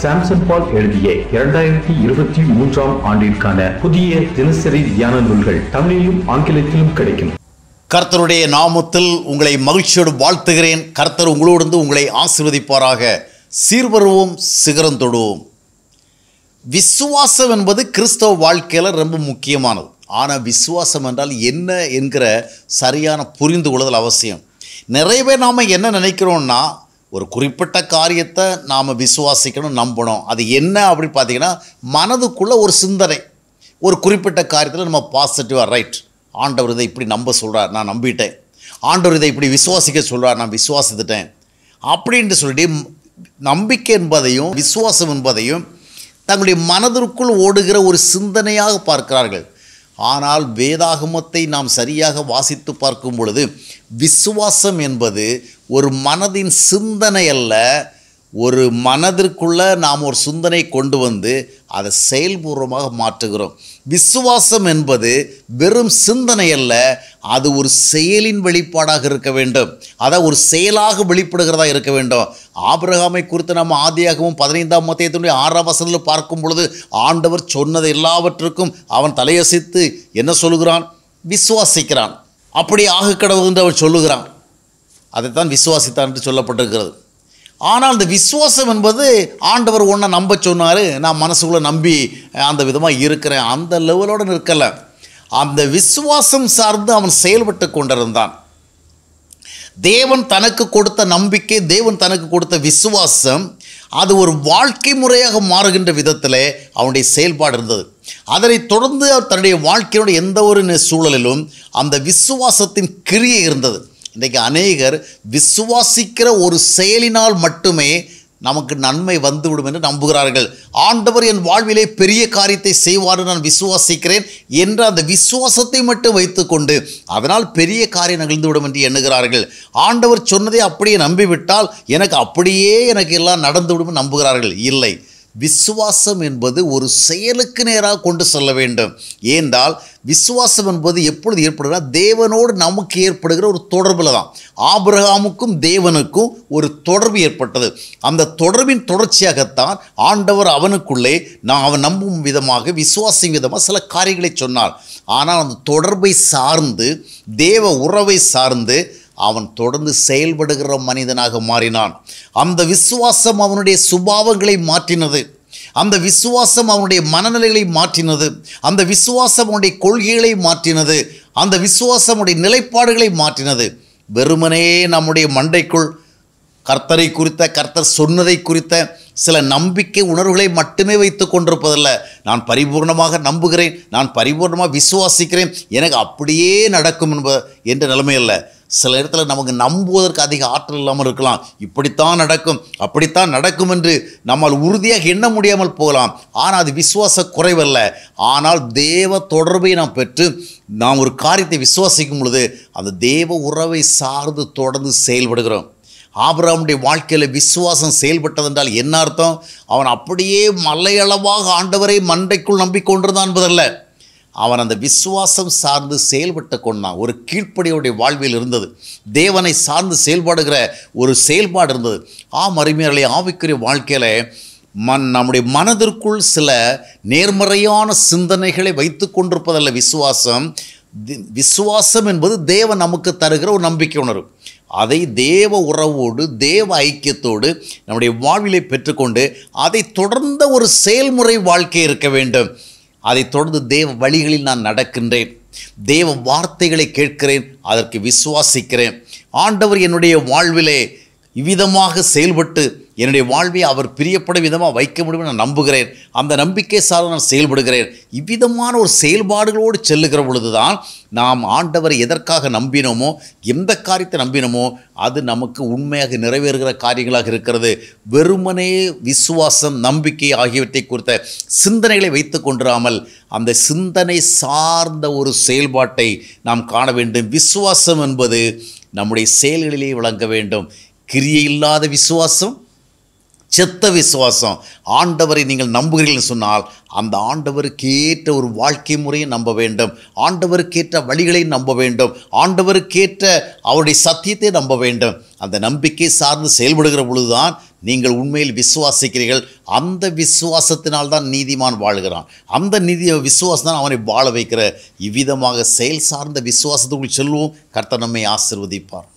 Samson பால் எழுதிய இரண்டாயிரத்தி இருபத்தி மூன்றாம் ஆண்டிற்கான புதிய தினசரி தியான நூல்கள் தமிழிலும் ஆங்கிலத்திலும் கிடைக்கும் கர்த்தருடைய நாமத்தில் உங்களை மகிழ்ச்சியோடு வாழ்த்துகிறேன் கர்த்தர் உங்களோடு உங்களை ஆசிர்வதிப்பாராக சீர்வருவோம் சிகரம் விசுவாசம் என்பது கிறிஸ்தவ வாழ்க்கையில் ரொம்ப முக்கியமானது ஆனால் விசுவாசம் என்றால் என்ன என்கிற சரியான புரிந்து கொள்ளுதல் அவசியம் நிறைய பேர் நாம் என்ன நினைக்கிறோன்னா ஒரு குறிப்பிட்ட காரியத்தை நாம் விசுவாசிக்கணும் நம்பணும் அது என்ன அப்படின்னு பார்த்தீங்கன்னா மனதுக்குள்ளே ஒரு சிந்தனை ஒரு குறிப்பிட்ட காரியத்தில் நம்ம பாசிட்டிவாக ரைட் ஆண்டவர் இதை இப்படி நம்ப சொல்கிறார் நான் நம்பிட்டேன் ஆண்டவர் இதை இப்படி விசுவாசிக்க சொல்கிறார் நான் விசுவாசித்துட்டேன் அப்படின்ட்டு சொல்லிட்டு நம்பிக்கை என்பதையும் விசுவாசம் என்பதையும் தங்களுடைய மனதிற்குள் ஓடுகிற ஒரு சிந்தனையாக பார்க்கிறார்கள் ஆனால் வேதாகமத்தை நாம் சரியாக வாசித்து பார்க்கும் பொழுது விசுவாசம் என்பது ஒரு மனதின் சிந்தனை அல்ல ஒரு மனதிற்குள்ளே நாம் ஒரு சிந்தனை கொண்டு வந்து அதை செயல்பூர்வமாக மாற்றுகிறோம் விசுவாசம் என்பது வெறும் சிந்தனை அல்ல அது ஒரு செயலின் வெளிப்பாடாக இருக்க வேண்டும் அதை ஒரு செயலாக வெளிப்படுகிறதா இருக்க வேண்டும் ஆபிரகாமை குறித்து நம்ம ஆதியாகவும் பதினைந்தாம் மத்தியத்தினுடைய ஆறாம் வசனத்தில் பார்க்கும் பொழுது ஆண்டவர் சொன்னது எல்லாவற்றுக்கும் அவன் தலையசித்து என்ன சொல்கிறான் விசுவாசிக்கிறான் அப்படி ஆக கடவுள் என்று அவன் சொல்லுகிறான் அதைத்தான் விசுவாசித்தான் என்று சொல்லப்பட்டிருக்கிறது ஆனால் அந்த விசுவாசம் என்பது ஆண்டவர் ஒன்றை நம்ப சொன்னார் நான் மனசுக்குள்ளே நம்பி அந்த விதமாக இருக்கிறேன் அந்த லெவலோடு நிற்கலை அந்த விசுவாசம் சார்ந்து அவன் செயல்பட்டு கொண்டிருந்தான் தேவன் தனக்கு கொடுத்த நம்பிக்கை தேவன் தனக்கு கொடுத்த விசுவாசம் அது ஒரு வாழ்க்கை முறையாக மாறுகின்ற விதத்தில் அவனுடைய செயல்பாடு இருந்தது அதனை தொடர்ந்து அவர் தன்னுடைய வாழ்க்கையினுடைய எந்த ஒரு சூழலிலும் அந்த விசுவாசத்தின் கிரியை இருந்தது இன்றைக்கு அநேகர் விசுவாசிக்கிற ஒரு செயலினால் மட்டுமே நமக்கு நன்மை வந்துவிடும் என்று நம்புகிறார்கள் ஆண்டவர் என் வாழ்விலே பெரிய காரியத்தை செய்வார் நான் விசுவாசிக்கிறேன் என்ற அந்த விசுவாசத்தை மட்டும் வைத்துக்கொண்டு அதனால் பெரிய காரியம் நிகழ்ந்துவிடும் என்று எண்ணுகிறார்கள் ஆண்டவர் சொன்னதை அப்படியே நம்பிவிட்டால் எனக்கு அப்படியே எனக்கு எல்லாம் நடந்துவிடும் நம்புகிறார்கள் இல்லை விசுவாசம் என்பது ஒரு செயலுக்கு நேராக கொண்டு செல்ல வேண்டும் ஏனென்றால் விசுவாசம் என்பது எப்பொழுது ஏற்படுகிறா தேவனோடு நமக்கு ஏற்படுகிற ஒரு தொடர்பில் தான் ஆபிரகாமுக்கும் தேவனுக்கும் ஒரு தொடர்பு ஏற்பட்டது அந்த தொடர்பின் தொடர்ச்சியாகத்தான் ஆண்டவர் அவனுக்குள்ளே நான் அவன் நம்பும் விதமாக விசுவாசின் விதமாக சில காரியங்களை சொன்னார் ஆனால் அந்த தொடர்பை சார்ந்து தேவ உறவை சார்ந்து அவன் தொடர்ந்து செயல்படுகிற மனிதனாக மாறினான் அந்த விசுவாசம் அவனுடைய சுபாவங்களை மாற்றினது அந்த விசுவாசம் அவனுடைய மனநிலைகளை மாற்றினது அந்த விசுவாசம் அவனுடைய கொள்கைகளை மாற்றினது அந்த விசுவாசம் அவனுடைய நிலைப்பாடுகளை மாற்றினது வெறுமனே நம்முடைய மண்டைக்குள் கர்த்தரை குறித்த கர்த்தர் சொன்னதை குறித்த சில நம்பிக்கை உணர்வுகளை மட்டுமே வைத்து கொண்டிருப்பதில்ல நான் பரிபூர்ணமாக நம்புகிறேன் நான் பரிபூர்ணமாக விசுவாசிக்கிறேன் எனக்கு அப்படியே நடக்கும் என்ப என்ற நிலைமையல்ல சில இடத்துல நமக்கு நம்புவதற்கு அதிக ஆற்றல் இல்லாமல் இருக்கலாம் இப்படித்தான் நடக்கும் அப்படித்தான் நடக்கும் என்று நம்மால் உறுதியாக எண்ண முடியாமல் போகலாம் ஆனால் அது விசுவாச குறைவல்ல ஆனால் தேவ தொடர்பை நாம் பெற்று நாம் ஒரு காரியத்தை விசுவாசிக்கும் பொழுது அந்த தேவ உறவை சார்ந்து தொடர்ந்து செயல்படுகிறோம் ஆபராமுடைய வாழ்க்கையில் விசுவாசம் செயல்பட்டதென்றால் என்ன அர்த்தம் அவன் அப்படியே மலையளவாக ஆண்டவரை மண்டைக்குள் நம்பிக்கொண்டிருந்தான் என்பதல்ல அவன் அந்த விசுவாசம் சார்ந்து செயல்பட்டு கொண்டான் ஒரு கீழ்ப்படியோடைய வாழ்வில் இருந்தது தேவனை சார்ந்து செயல்பாடுகிற ஒரு செயல்பாடு இருந்தது ஆ அருமையர்களை ஆவிக்குரிய வாழ்க்கையில் மண் நம்முடைய மனதிற்குள் சில நேர்மறையான சிந்தனைகளை வைத்து கொண்டிருப்பதல்ல விசுவாசம் விசுவாசம் என்பது தேவன் நமக்கு தருகிற ஒரு நம்பிக்கை உணர்வு அதை தேவ உறவோடு தேவ ஐக்கியத்தோடு நம்முடைய வாழ்விலை பெற்றுக்கொண்டு அதை தொடர்ந்த ஒரு செயல்முறை வாழ்க்கை இருக்க வேண்டும் அதைத் தொடர்ந்து தேவ வழிகளில் நான் நடக்கின்றேன் தேவ வார்த்தைகளை கேட்கிறேன் அதற்கு விசுவாசிக்கிறேன் ஆண்டவர் என்னுடைய வாழ்விலே இவ்விதமாக செயல்பட்டு என்னுடைய வாழ்வை அவர் பிரியப்படும் விதமாக வைக்க முடியும் நான் நம்புகிறேன் அந்த நம்பிக்கை சார்ந்து நான் செயல்படுகிறேன் இவ்விதமான ஒரு செயல்பாடுகளோடு செல்லுகிற பொழுது தான் நாம் ஆண்டவரை எதற்காக நம்பினோமோ எந்த காரியத்தை நம்பினோமோ அது நமக்கு உண்மையாக நிறைவேறுகிற காரியங்களாக இருக்கிறது வெறுமனே விசுவாசம் நம்பிக்கை ஆகியவற்றை குறித்த சிந்தனைகளை வைத்து கொண்டிராமல் அந்த சிந்தனை சார்ந்த ஒரு செயல்பாட்டை நாம் காண வேண்டும் விசுவாசம் என்பது நம்முடைய செயல்களிலே விளங்க வேண்டும் கிரியை இல்லாத விசுவாசம் செத்த விசுவாசம் ஆண்டவரை நீங்கள் நம்புகிறீர்கள் சொன்னால் அந்த ஆண்டவருக்கேற்ற ஒரு வாழ்க்கை முறையை நம்ப வேண்டும் ஆண்டவருக்கேற்ற வழிகளை நம்ப வேண்டும் ஆண்டவருக்கேற்ற அவருடைய சத்தியத்தை நம்ப வேண்டும் அந்த நம்பிக்கை சார்ந்து செயல்படுகிற பொழுதுதான் நீங்கள் உண்மையில் விசுவாசிக்கிறீர்கள் அந்த விசுவாசத்தினால் தான் நீதிமான் வாழ்கிறான் அந்த நீதி விசுவாசம் தான் அவனை வாழ வைக்கிற இவ்விதமாக செயல் சார்ந்த விசுவாசத்துக்குள் செல்வோம் கர்த்தர் நம்மை ஆசிர்வதிப்பார்